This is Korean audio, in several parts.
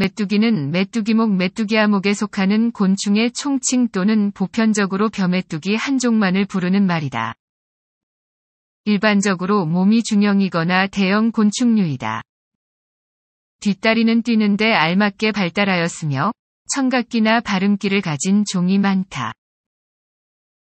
메뚜기는 메뚜기목 메뚜기아목에 속하는 곤충의 총칭 또는 보편적으로 벼메뚜기 한 종만을 부르는 말이다. 일반적으로 몸이 중형이거나 대형 곤충류이다. 뒷다리는 뛰는데 알맞게 발달하였으며 청각기나 발음기를 가진 종이 많다.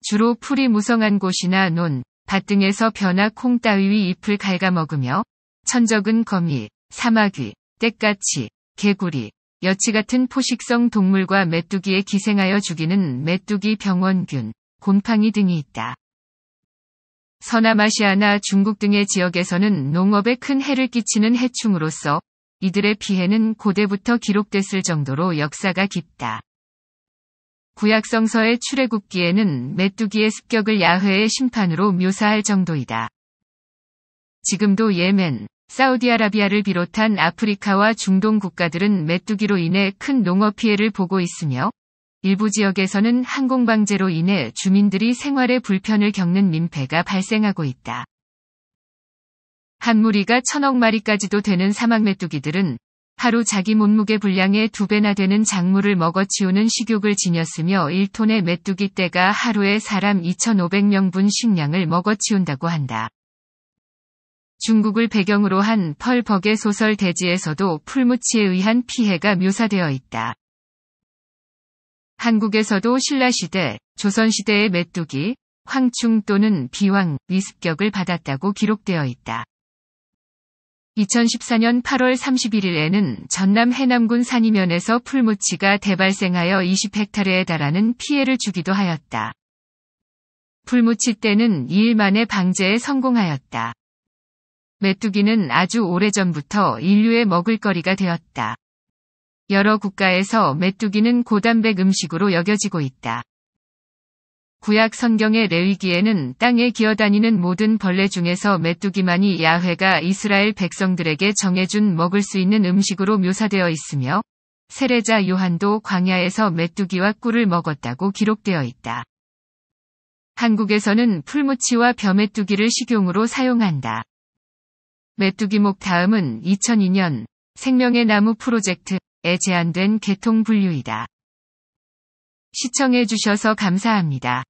주로 풀이 무성한 곳이나 논, 밭 등에서 벼나 콩 따위 잎을 갉아먹으며 천적은 거미, 사마귀, 때까치 개구리, 여치 같은 포식성 동물과 메뚜기에 기생하여 죽이는 메뚜기 병원균, 곰팡이 등이 있다. 서남아시아나 중국 등의 지역에서는 농업에 큰 해를 끼치는 해충으로서 이들의 피해는 고대부터 기록됐을 정도로 역사가 깊다. 구약성서의 출애굽기에는 메뚜기의 습격을 야훼의 심판으로 묘사할 정도이다. 지금도 예멘, 사우디아라비아를 비롯한 아프리카와 중동 국가들은 메뚜기로 인해 큰 농업 피해를 보고 있으며 일부 지역에서는 항공방제로 인해 주민들이 생활에 불편을 겪는 민폐가 발생하고 있다. 한 무리가 천억 마리까지도 되는 사막 메뚜기들은 하루 자기 몸무게 분량의 두 배나 되는 작물을 먹어 치우는 식욕을 지녔으며 1톤의 메뚜기 떼가 하루에 사람 2,500명분 식량을 먹어 치운다고 한다. 중국을 배경으로 한 펄벅의 소설 대지에서도 풀무치에 의한 피해가 묘사되어 있다. 한국에서도 신라시대, 조선시대의 메뚜기, 황충 또는 비왕, 위습격을 받았다고 기록되어 있다. 2014년 8월 31일에는 전남 해남군 산이면에서 풀무치가 대발생하여 20헥타르에 달하는 피해를 주기도 하였다. 풀무치 때는 2일 만에 방제에 성공하였다. 메뚜기는 아주 오래전부터 인류의 먹을거리가 되었다. 여러 국가에서 메뚜기는 고단백 음식으로 여겨지고 있다. 구약 성경의 레위기에는 땅에 기어다니는 모든 벌레 중에서 메뚜기만이 야훼가 이스라엘 백성들에게 정해준 먹을 수 있는 음식으로 묘사되어 있으며 세례자 요한도 광야에서 메뚜기와 꿀을 먹었다고 기록되어 있다. 한국에서는 풀무치와 벼메뚜기를 식용으로 사용한다. 메뚜기목 다음은 2002년 생명의 나무 프로젝트에 제안된 개통 분류이다. 시청해주셔서 감사합니다.